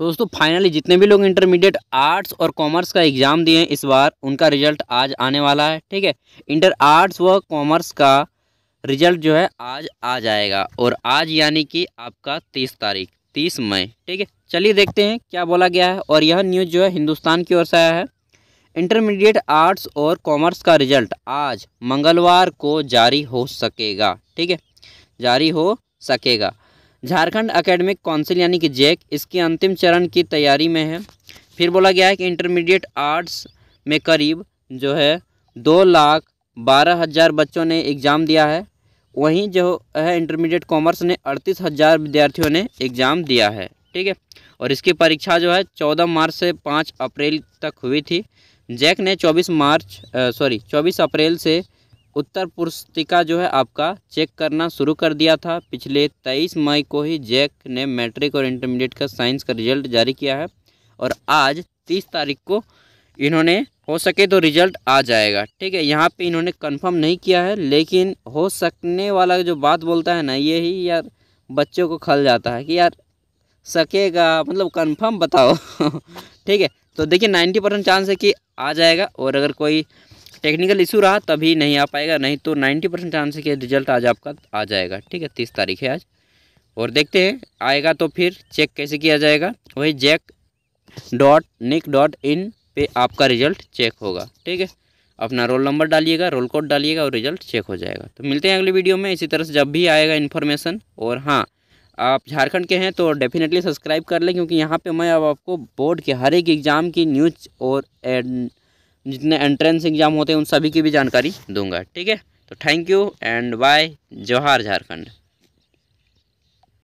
तो दोस्तों फाइनली जितने भी लोग इंटरमीडिएट आर्ट्स और कॉमर्स का एग्ज़ाम दिए हैं इस बार उनका रिजल्ट आज आने वाला है ठीक है इंटर आर्ट्स व कॉमर्स का रिजल्ट जो है आज आ जाएगा और आज यानी कि आपका तीस तारीख तीस मई ठीक है चलिए देखते हैं क्या बोला गया है और यह न्यूज़ जो है हिंदुस्तान की ओर से आया है इंटरमीडिएट आर्ट्स और कॉमर्स का रिजल्ट आज मंगलवार को जारी हो सकेगा ठीक है जारी हो सकेगा झारखंड एकेडमिक काउंसिल यानी कि जैक इसके अंतिम चरण की तैयारी में है फिर बोला गया है कि इंटरमीडिएट आर्ट्स में करीब जो है दो लाख बारह हज़ार बच्चों ने एग्ज़ाम दिया है वहीं जो है इंटरमीडिएट कॉमर्स ने अड़तीस हज़ार विद्यार्थियों ने एग्ज़ाम दिया है ठीक है और इसकी परीक्षा जो है चौदह मार्च से पाँच अप्रैल तक हुई थी जैक ने चौबीस मार्च सॉरी चौबीस अप्रैल से उत्तर पुस्तिका जो है आपका चेक करना शुरू कर दिया था पिछले तेईस मई को ही जैक ने मैट्रिक और इंटरमीडिएट का साइंस का रिजल्ट जारी किया है और आज तीस तारीख को इन्होंने हो सके तो रिजल्ट आ जाएगा ठीक है यहाँ पे इन्होंने कंफर्म नहीं किया है लेकिन हो सकने वाला जो बात बोलता है ना ये ही यार बच्चों को खल जाता है कि यार सकेगा मतलब कंफर्म बताओ ठीक है तो देखिए नाइन्टी परसेंट चांस है कि आ जाएगा और अगर कोई टेक्निकल इशू रहा तभी नहीं आ पाएगा नहीं तो नाइन्टी परसेंट चांस है कि रिजल्ट आज आपका आ जाएगा ठीक है तीस तारीख है आज और देखते हैं आएगा तो फिर चेक कैसे किया जाएगा वही JAC dot NIC dot in पे आपका रिजल्ट चेक होगा ठीक है अपना रोल नंबर डालिएगा रोल कोड डालिएगा और रिजल्ट चेक हो जाएगा तो मिलते हैं अगले वीडियो में इसी तरह से जब भी आएगा इन्फॉर्मेशन और हाँ आप झारखंड के हैं तो डेफिनेटली सब्सक्राइब कर लें क्योंकि यहाँ पे मैं अब आपको बोर्ड के हर एक एग्ज़ाम की न्यूज़ और जितने एंट्रेंस एग्ज़ाम होते हैं उन सभी की भी जानकारी दूंगा ठीक है तो thank you and bye Jawahar Jharkhand